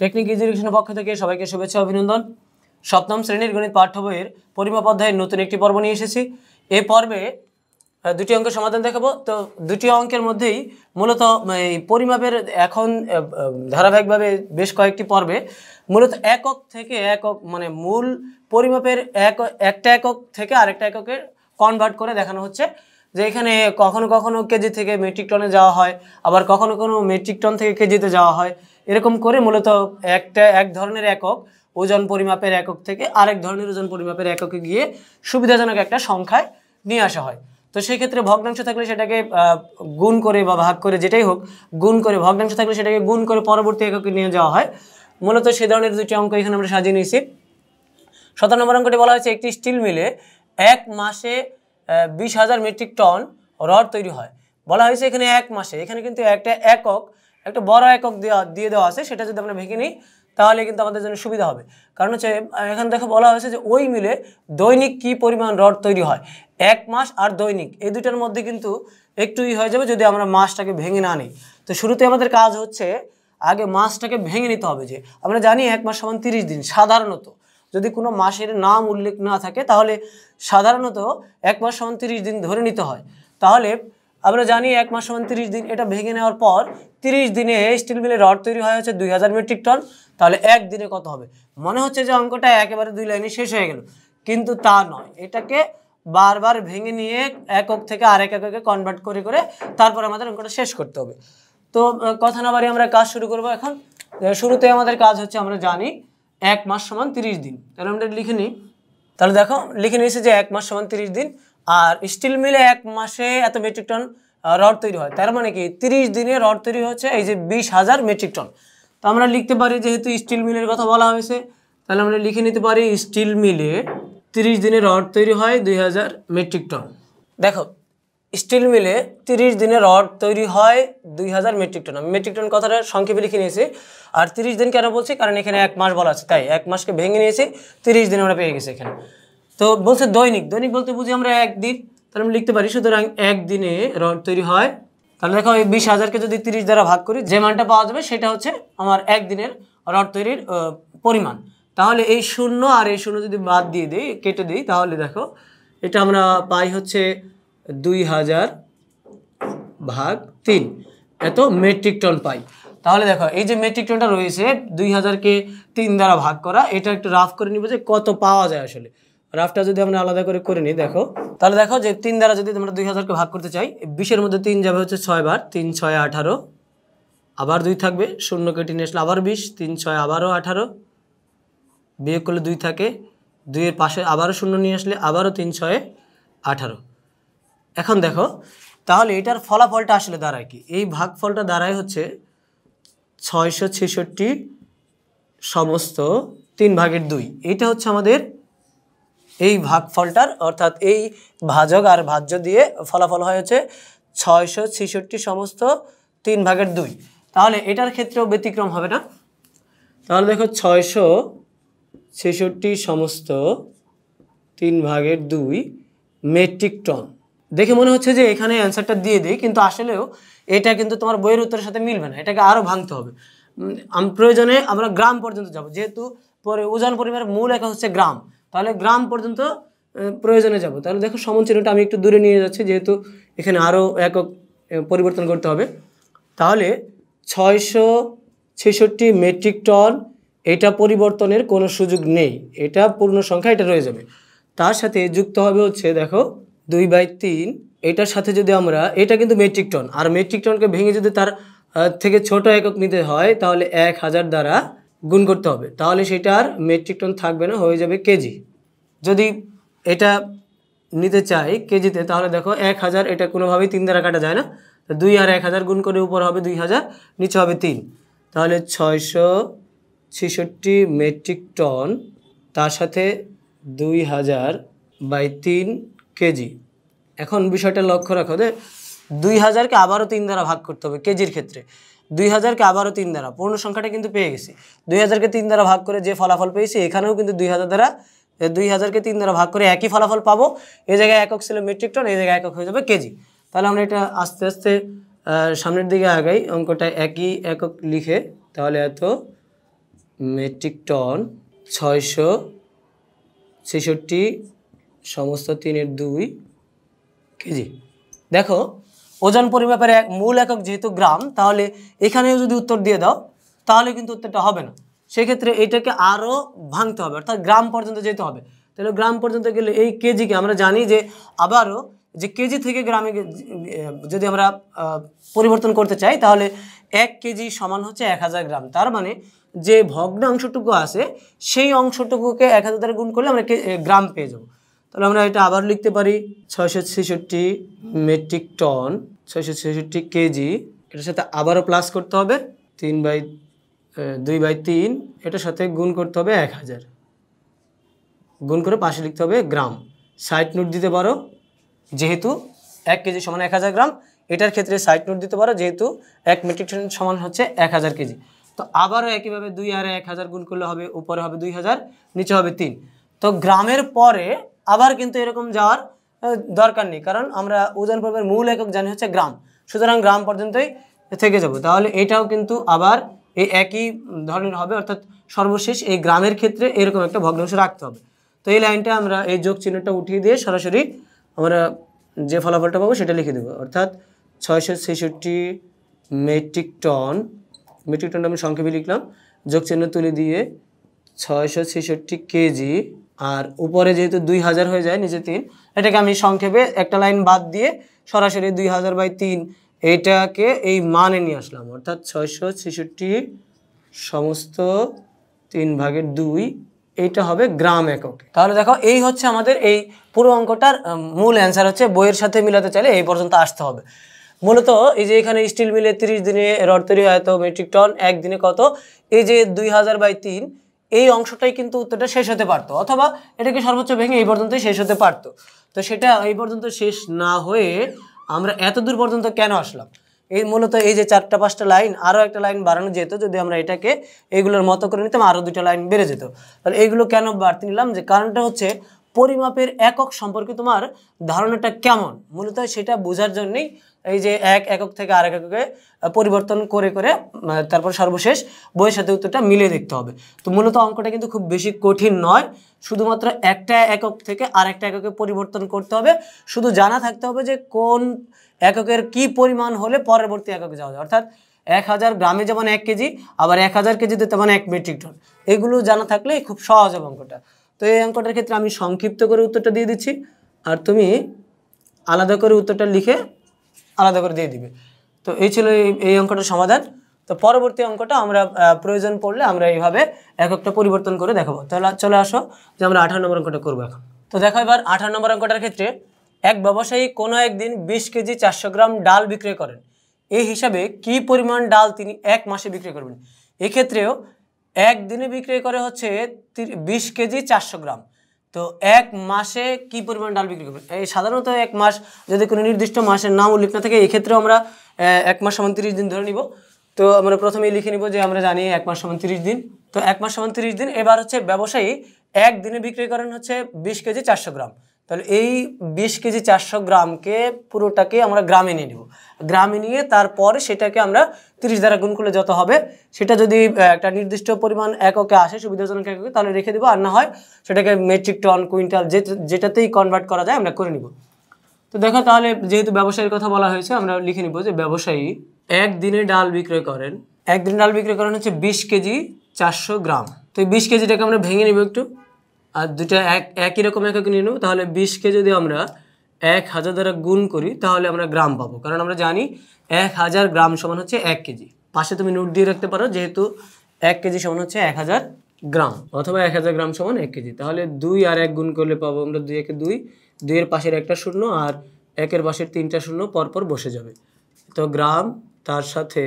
technique এডুকেশনের পক্ষ থেকে সবাইকে শুভেচ্ছা অভিনন্দন সপ্তম শ্রেণীর গণিত পাঠ্য বইয়ের পরিমাপ অধ্যায়ের নতুন একটি পর্ব নিয়ে এসেছি এ পর্বে দুটি অঙ্কের সমাধান দেখাবো তো দুটি অঙ্কের মধ্যেই মূলত এই পরিমাপের এখন ধারাবাহিকভাবে বেশ কয়েকটি পর্বে মূলত একক থেকে একক মানে মূল পরিমাপের এক একটা একক থেকে আরেকটা এককের কনভার্ট করে দেখানো হচ্ছে যে এখানে কখনো কখনো কেজি থেকে মেট্রিক টনে যাওয়া হয় আবার কখনো কখনো মেট্রিক টন থেকে কেজিতে যাওয়া হয় এরকম করে মূলত একটা এক ধরনের একক ওজন পরিমাপের একক থেকে আরেক ধরনের ওজন পরিমাপের এককে গিয়ে সুবিধাজনক একটা সংখ্যায় নিয়ে আসা হয় তো সেই ক্ষেত্রে ভগ্নাংশ থাকলে সেটাকে গুণ করে বা ভাগ করে যেটাই হোক গুণ করে ভগ্নাংশ থাকলে সেটাকে গুণ করে পরবর্তী এককে নিয়ে যাওয়া হয় মূলত সে ধরনের দুটি অঙ্ক এখানে আমরা সাজিয়ে নিয়েছি সতেরো নম্বর অঙ্কটি বলা হয়েছে একটি স্টিল মিলে এক মাসে বিশ হাজার মেট্রিক টন রড তৈরি হয় বলা হয়েছে এখানে এক মাসে এখানে কিন্তু একটা একক একটা বড় একক দিয়ে দেওয়া আছে সেটা যদি আমরা ভেঙে নিই তাহলে কিন্তু আমাদের জন্য সুবিধা হবে কারণ হচ্ছে এখান থেকে বলা হয়েছে যে ওই মিলে দৈনিক কি পরিমাণ রড তৈরি হয় এক মাস আর দৈনিক এই দুটার মধ্যে কিন্তু একটুই হয়ে যাবে যদি আমরা মাসটাকে ভেঙে না নিই তো শুরুতে আমাদের কাজ হচ্ছে আগে মাসটাকে ভেঙে নিতে হবে যে আমরা জানি এক মাস সমান তিরিশ দিন সাধারণত যদি কোনো মাসের নাম উল্লেখ না থাকে তাহলে সাধারণত এক মাস সমান তিরিশ দিন ধরে নিতে হয় তাহলে আমরা জানি এক মাস সমান তিরিশ দিন এটা ভেঙে নেওয়ার পর তিরিশ দিনে স্টিল মিলের রড তৈরি হয়ে হচ্ছে দুই হাজার মেট্রিক টন তাহলে একদিনে কত হবে মনে হচ্ছে যে অঙ্কটা একেবারে দুই লাইনে শেষ হয়ে গেল কিন্তু তা নয় এটাকে বারবার ভেঙে নিয়ে একক থেকে আরেক এককে কনভার্ট করে করে তারপর আমাদের অঙ্কটা শেষ করতে হবে তো কথা না বাড়ি আমরা কাজ শুরু করব এখন শুরুতে আমাদের কাজ হচ্ছে আমরা জানি এক মাস সমান তিরিশ দিন তাহলে আমরা লিখে নিই তাহলে দেখো লিখে নিয়েছি যে এক মাস সমান তিরিশ দিন আর স্টিল মিলে এক মাসে এত মেট্রিক টন রড তৈরি হয় তার মানে কি তিরিশ দিনে রড তৈরি হচ্ছে এই যে বিশ হাজার মেট্রিক টন তো আমরা লিখতে পারি যেহেতু স্টিল মিলের কথা বলা হয়েছে তাহলে আমরা লিখে নিতে পারি স্টিল মিলে তিরিশ দিনে রড তৈরি হয় দুই হাজার মেট্রিক টন দেখো স্টিল মিলে তিরিশ দিনে রড তৈরি হয় দুই হাজার মেট্রিক টন আমি মেট্রিক টন কথাটা সংক্ষেপে লিখে নিয়েছি আর তিরিশ দিন কেন বলছি কারণ এখানে এক মাস বলা আছে তাই এক মাসকে ভেঙে নিয়েছি তিরিশ দিন আমরা পেয়ে গেছি এখানে তো বলছে দৈনিক দৈনিক বলতে বুঝি আমরা একদিন তাহলে আমি লিখতে পারি সুতরাং একদিনে রড তৈরি হয় তাহলে দেখো এই বিশ হাজারকে যদি তিরিশ দ্বারা ভাগ করি যে মানটা পাওয়া যাবে সেটা হচ্ছে আমার একদিনের রড তৈরির পরিমাণ তাহলে এই শূন্য আর এই শূন্য যদি বাদ দিয়ে দিই কেটে দিই তাহলে দেখো এটা আমরা পাই হচ্ছে দুই হাজার ভাগ তিন এত মেট্রিক টন পাই তাহলে দেখো এই যে মেট্রিক টনটা রয়েছে দুই হাজারকে তিন দ্বারা ভাগ করা এটা একটু রাফ করে নিব যে কত পাওয়া যায় আসলে রাফটা যদি আমরা আলাদা করে করে নিই দেখো তাহলে দেখো যে তিন দ্বারা যদি আমরা দুই হাজারকে ভাগ করতে চাই বিশের মধ্যে তিন যাবে হচ্ছে ছয় বার তিন ছয় আঠারো আবার দুই থাকবে শূন্য কেটে নিয়ে আসলে আবার বিশ তিন ছয় আবারও আঠারো বিয়োগ করলে দুই থাকে দুইয়ের পাশে আবারও শূন্য নিয়ে আসলে আবারও তিন ছয়ে আঠারো এখন দেখো তাহলে এটার ফলাফলটা আসলে দাঁড়ায় কি এই ভাগফলটা দাঁড়ায় হচ্ছে ছয়শো ছেষট্টি সমস্ত তিন ভাগের দুই এটা হচ্ছে আমাদের এই ভাগ ফলটার অর্থাৎ এই ভাজক আর ভাজ্য দিয়ে ফলাফল হয়েছে ছয়শো ছেষট্টি সমস্ত তিন ভাগের দুই তাহলে এটার ক্ষেত্রেও ব্যতিক্রম হবে না তাহলে দেখো ছয়শো ছেষট্টি সমস্ত তিন ভাগের দুই মেট্রিক টন দেখে মনে হচ্ছে যে এখানে অ্যান্সারটা দিয়ে দিই কিন্তু আসলেও এটা কিন্তু তোমার বইয়ের উত্তরের সাথে মিলবে না এটাকে আরও ভাঙতে হবে প্রয়োজনে আমরা গ্রাম পর্যন্ত যাব যেহেতু পরে ওজন পরিমাণের মূল একা হচ্ছে গ্রাম তাহলে গ্রাম পর্যন্ত প্রয়োজনে যাব তাহলে দেখো সমন চিহ্নটা আমি একটু দূরে নিয়ে যাচ্ছি যেহেতু এখানে আরও একক পরিবর্তন করতে হবে তাহলে ছয়শো ছেষট্টি মেট্রিক টন এটা পরিবর্তনের কোনো সুযোগ নেই এটা পূর্ণ সংখ্যা এটা রয়ে যাবে তার সাথে যুক্ত হবে হচ্ছে দেখো দুই বাই তিন এটার সাথে যদি আমরা এটা কিন্তু মেট্রিক টন আর মেট্রিক টনকে ভেঙে যদি তার থেকে ছোট একক নিতে হয় তাহলে এক হাজার দ্বারা গুণ করতে হবে তাহলে সেটা আর মেট্রিক টন থাকবে না হয়ে যাবে কেজি যদি এটা নিতে চাই কেজিতে তাহলে দেখো এক হাজার এটা কোনোভাবেই তিন দ্বারা কাটা যায় না তো দুই আর এক হাজার গুণ করে উপর হবে দুই হাজার নিচে হবে তিন তাহলে ছয়শো ছেষট্টি মেট্রিক টন তার সাথে দুই হাজার বাই তিন কেজি এখন বিষয়টা লক্ষ্য রাখো যে দুই হাজারকে আবারও তিন দ্বারা ভাগ করতে হবে কেজির ক্ষেত্রে দুই হাজারকে আবারও তিন দ্বারা পূর্ণ সংখ্যাটা কিন্তু পেয়ে গেছি দুই হাজারকে তিন দ্বারা ভাগ করে যে ফলাফল পেয়েছি এখানেও কিন্তু দুই হাজার দ্বারা দুই হাজারকে তিন দ্বারা ভাগ করে একই ফলাফল পাবো এ জায়গায় একক ছিল মেট্রিক টন এই জায়গায় একক হয়ে যাবে কেজি তাহলে আমরা এটা আস্তে আস্তে সামনের দিকে আগাই অঙ্কটা একই একক লিখে তাহলে এত মেট্রিক টন ছয়শো ছেষট্টি সমস্ত তিনের দুই কেজি দেখো ওজন পরিমাপের এক মূল একক যেহেতু গ্রাম তাহলে এখানেও যদি উত্তর দিয়ে দাও তাহলে কিন্তু উত্তরটা হবে না সেক্ষেত্রে এটাকে আরও ভাঙতে হবে অর্থাৎ গ্রাম পর্যন্ত যেতে হবে তাহলে গ্রাম পর্যন্ত গেলে এই কেজিকে আমরা জানি যে আবারও যে কেজি থেকে গ্রামে যদি আমরা পরিবর্তন করতে চাই তাহলে এক কেজি সমান হচ্ছে এক হাজার গ্রাম তার মানে যে ভগ্ন অংশটুকু আছে সেই অংশটুকুকে এক হাজার গুণ করলে আমরা গ্রাম পেয়ে যাবো তাহলে আমরা এটা আবার লিখতে পারি ছয়শো মেট্রিক টন ছয়শো ছেষট্টি কেজি এটার সাথে আবারও প্লাস করতে হবে তিন বাই দুই বাই তিন এটার সাথে গুণ করতে হবে এক হাজার গুণ করে পাশে লিখতে হবে গ্রাম সাইট নোট দিতে পারো যেহেতু এক কেজি সমান এক হাজার গ্রাম এটার ক্ষেত্রে সাইট নোট দিতে পারো যেহেতু এক মেট্রিক টন সমান হচ্ছে এক হাজার কেজি তো আবারও একইভাবে দুই আর এক হাজার গুণ করলে হবে উপরে হবে দুই হাজার নিচে হবে তিন তো গ্রামের পরে আবার কিন্তু এরকম যাওয়ার দরকার নেই কারণ আমরা ওজন পর্বের মূল একক জানি হচ্ছে গ্রাম সুতরাং গ্রাম পর্যন্তই থেকে যাব তাহলে এটাও কিন্তু আবার এই একই ধরনের হবে অর্থাৎ সর্বশেষ এই গ্রামের ক্ষেত্রে এরকম একটা ভগ্নাংশ রাখতে হবে তো এই লাইনটা আমরা এই যোগ চিহ্নটা উঠিয়ে দিয়ে সরাসরি আমরা যে ফলাফলটা পাবো সেটা লিখে দেবো অর্থাৎ ছয়শো ছেষট্টি মেট্রিক টন মেট্রিক টনটা আমি সংক্ষেপে লিখলাম যোগ চিহ্ন তুলে দিয়ে ছয়শো ছেষট্টি কেজি আর উপরে যেহেতু দুই হাজার হয়ে যায় নিচে তিন এটাকে আমি সংক্ষেপে একটা লাইন বাদ দিয়ে সরাসরি দুই হাজার বাই তিন এটাকে এই মানে নিয়ে আসলাম অর্থাৎ ছয়শো ছেষট্টি সমস্ত তিন ভাগের দুই এইটা হবে গ্রাম এককে তাহলে দেখো এই হচ্ছে আমাদের এই পুরো অঙ্কটার মূল অ্যান্সার হচ্ছে বইয়ের সাথে মিলাতে চাইলে এই পর্যন্ত আসতে হবে মূলত এই যে এখানে স্টিল মিলে ৩০ দিনে রড তৈরি হয় তো মেট্রিক টন একদিনে কত এই যে দুই হাজার বাই তিন এই অংশটাই কিন্তু উত্তরটা শেষ হতে পারতো অথবা এটাকে সর্বোচ্চ ভেঙে এই পর্যন্তই শেষ হতে পারতো তো সেটা এই পর্যন্ত শেষ না হয়ে আমরা এত দূর পর্যন্ত কেন আসলাম এই মূলত এই যে চারটা পাঁচটা লাইন আরও একটা লাইন বাড়ানো যেত যদি আমরা এটাকে এইগুলোর মতো করে নিতাম আরও দুটা লাইন বেড়ে যেত তাহলে এইগুলো কেন বাড়তে নিলাম যে কারণটা হচ্ছে পরিমাপের একক সম্পর্কে তোমার ধারণাটা কেমন মূলত সেটা বোঝার জন্যেই এই যে এক একক থেকে আরেক এককে পরিবর্তন করে করে তারপর সর্বশেষ বইয়ের সাথে উত্তরটা মিলিয়ে দেখতে হবে তো মূলত অঙ্কটা কিন্তু খুব বেশি কঠিন নয় শুধুমাত্র একটা একক থেকে আরেকটা এককে পরিবর্তন করতে হবে শুধু জানা থাকতে হবে যে কোন এককের কি পরিমাণ হলে পরবর্তী এককে যাওয়া যায় অর্থাৎ এক হাজার গ্রামে যেমন এক কেজি আবার এক হাজার কেজিতে তেমন এক মেট্রিক টন এগুলো জানা থাকলে খুব সহজ হবে অঙ্কটা তো এই অঙ্কটার ক্ষেত্রে আমি সংক্ষিপ্ত করে উত্তরটা দিয়ে দিচ্ছি আর তুমি আলাদা করে উত্তরটা লিখে আলাদা করে দিয়ে দিবে তো এই ছিল এই অঙ্কটার সমাধান তো পরবর্তী অঙ্কটা আমরা প্রয়োজন পড়লে আমরা এইভাবে এক একটা পরিবর্তন করে দেখাবো তাহলে চলে আসো যে আমরা আঠারো নম্বর অঙ্কটা করবো এখন তো দেখো এবার আঠারো নম্বর অঙ্কটার ক্ষেত্রে এক ব্যবসায়ী কোনো একদিন বিশ কেজি চারশো গ্রাম ডাল বিক্রয় করেন এই হিসাবে কি পরিমাণ ডাল তিনি এক মাসে বিক্রয় করবেন এক্ষেত্রেও একদিনে বিক্রয় করে হচ্ছে বিশ কেজি চারশো গ্রাম তো এক মাসে কি পরিমাণ ডাল বিক্রি করবেন এই সাধারণত এক মাস যদি কোনো নির্দিষ্ট মাসের নাম উল্লেখ না থাকে এক্ষেত্রেও আমরা এক মাস সমান তিরিশ দিন ধরে নিব তো আমরা প্রথমেই লিখে নিব যে আমরা জানি এক মাস সমান তিরিশ দিন তো এক মাস সমান তিরিশ দিন এবার হচ্ছে ব্যবসায়ী এক দিনে বিক্রি করেন হচ্ছে বিশ কেজি চারশো গ্রাম তাহলে এই বিশ কেজি চারশো গ্রামকে পুরোটাকে আমরা গ্রামে নিয়ে নেব গ্রামে নিয়ে তারপরে সেটাকে আমরা তিরিশ দ্বারা গুণ করলে যত হবে সেটা যদি একটা নির্দিষ্ট পরিমাণ এককে আসে সুবিধাজনক এককে তাহলে রেখে দেবো আর না হয় সেটাকে মেট্রিক টন কুইন্টাল যে যেটাতেই কনভার্ট করা যায় আমরা করে নিব তো দেখো তাহলে যেহেতু ব্যবসায়ীর কথা বলা হয়েছে আমরা লিখে নিব যে ব্যবসায়ী একদিনে ডাল বিক্রয় করেন একদিনে ডাল বিক্রয় করেন হচ্ছে বিশ কেজি চারশো গ্রাম তো এই বিশ কেজিটাকে আমরা ভেঙে নেব একটু আর দুইটা এক একই রকম এক নিয়ে নেব তাহলে বিশকে যদি আমরা এক হাজার দ্বারা গুণ করি তাহলে আমরা গ্রাম পাবো কারণ আমরা জানি এক হাজার গ্রাম সমান হচ্ছে এক কেজি পাশে তুমি নোট দিয়ে রাখতে পারো যেহেতু এক কেজি সমান হচ্ছে এক হাজার গ্রাম অথবা এক হাজার গ্রাম সমান এক কেজি তাহলে দুই আর এক গুণ করলে পাবো আমরা দুই একে দুই দুইয়ের পাশের একটা শূন্য আর একের পাশের তিনটা শূন্য পরপর বসে যাবে তো গ্রাম তার সাথে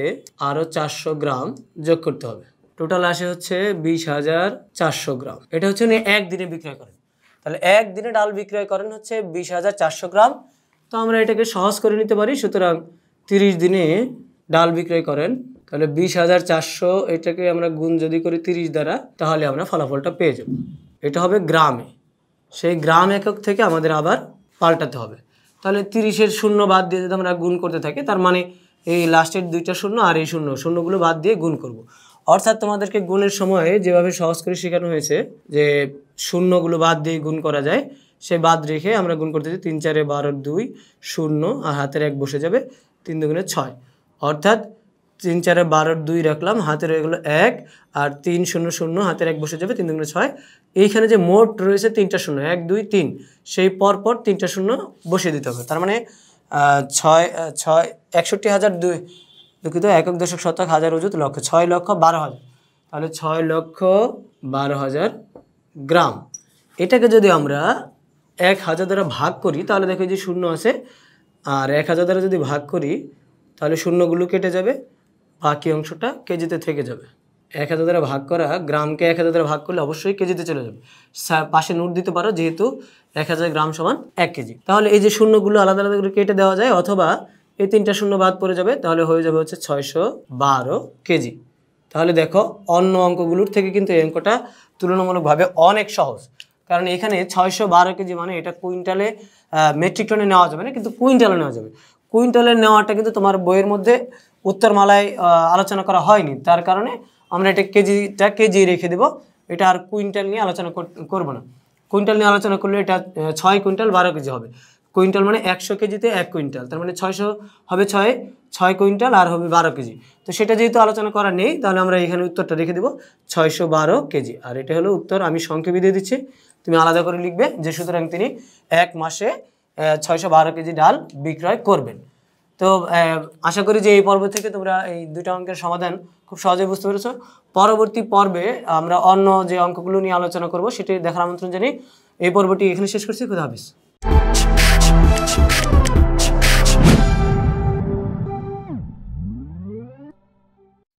আরও চারশো গ্রাম যোগ করতে হবে টোটাল আসে হচ্ছে বিশ হাজার চারশো গ্রাম এটা হচ্ছে উনি একদিনে বিক্রয় করেন তাহলে একদিনে ডাল বিক্রয় করেন হচ্ছে বিশ হাজার চারশো গ্রাম তো আমরা এটাকে সহজ করে নিতে পারি সুতরাং তিরিশ দিনে ডাল বিক্রয় করেন তাহলে বিশ হাজার চারশো এটাকে আমরা গুণ যদি করি তিরিশ দ্বারা তাহলে আমরা ফলাফলটা পেয়ে যাব এটা হবে গ্রামে সেই গ্রাম একক থেকে আমাদের আবার পাল্টাতে হবে তাহলে তিরিশের শূন্য বাদ দিয়ে যদি আমরা গুণ করতে থাকি তার মানে এই লাস্টের দুইটা শূন্য আর এই শূন্য শূন্যগুলো বাদ দিয়ে গুণ করব অর্থাৎ তোমাদেরকে গুণের সময়ে যেভাবে সহজ করে শেখানো হয়েছে যে শূন্যগুলো বাদ দিয়ে গুণ করা যায় সে বাদ রেখে আমরা গুণ চাই তিন চারে বারো দুই শূন্য আর হাতের এক বসে যাবে তিন দুগুণে ছয় অর্থাৎ তিন চারে বারোর দুই রাখলাম হাতে রয়ে গেলো এক আর তিন শূন্য শূন্য হাতের এক বসে যাবে তিন দুগুণে ছয় এইখানে যে মোট রয়েছে তিনটা শূন্য এক দুই তিন সেই পরপর তিনটা শূন্য বসিয়ে দিতে হবে তার মানে ছয় ছয় একষট্টি হাজার দুই দুঃখিত একক দশক শতক হাজার ওজুত লক্ষ ছয় লক্ষ বারো হাজার তাহলে ছয় লক্ষ বারো হাজার গ্রাম এটাকে যদি আমরা এক হাজার দ্বারা ভাগ করি তাহলে দেখো যে শূন্য আছে আর এক হাজার দ্বারা যদি ভাগ করি তাহলে শূন্যগুলো কেটে যাবে বাকি অংশটা কেজিতে থেকে যাবে এক হাজার দ্বারা ভাগ করা গ্রামকে এক হাজার দ্বারা ভাগ করলে অবশ্যই কেজিতে চলে যাবে পাশে নোট দিতে পারো যেহেতু এক হাজার গ্রাম সমান এক কেজি তাহলে এই যে শূন্যগুলো আলাদা আলাদা করে কেটে দেওয়া যায় অথবা এই তিনটা শূন্য বাদ পড়ে যাবে তাহলে হয়ে যাবে হচ্ছে ছয়শো বারো কেজি তাহলে দেখো অন্য অঙ্কগুলোর থেকে কিন্তু এই অঙ্কটা তুলনামূলকভাবে অনেক সহজ কারণ এখানে ছয়শো বারো কেজি মানে এটা কুইন্টালে মেট্রিক টনে নেওয়া যাবে না কিন্তু কুইন্টালে নেওয়া যাবে কুইন্টালে নেওয়াটা কিন্তু তোমার বইয়ের মধ্যে উত্তরমালায় আলোচনা করা হয়নি তার কারণে আমরা এটা কেজিটা কেজি রেখে দেব এটা আর কুইন্টাল নিয়ে আলোচনা করব না কুইন্টাল নিয়ে আলোচনা করলে এটা ছয় কুইন্টাল বারো কেজি হবে কুইন্টাল মানে একশো কেজিতে এক কুইন্টাল তার মানে ছয়শো হবে ছয় ছয় কুইন্টাল আর হবে বারো কেজি তো সেটা যেহেতু আলোচনা করা নেই তাহলে আমরা এখানে উত্তরটা রেখে দেবো ছয়শো বারো কেজি আর এটা হলো উত্তর আমি সংক্ষেপে দিয়ে দিচ্ছি তুমি আলাদা করে লিখবে যে সুতরাং তিনি এক মাসে ছয়শো বারো কেজি ডাল বিক্রয় করবেন তো আশা করি যে এই পর্ব থেকে তোমরা এই দুইটা অঙ্কের সমাধান খুব সহজে বুঝতে পেরেছ পরবর্তী পর্বে আমরা অন্য যে অঙ্কগুলো নিয়ে আলোচনা করব সেটি দেখার আমন্ত্রণ জানি এই পর্বটি এখানে শেষ করছি খুদা হাফিজ 情。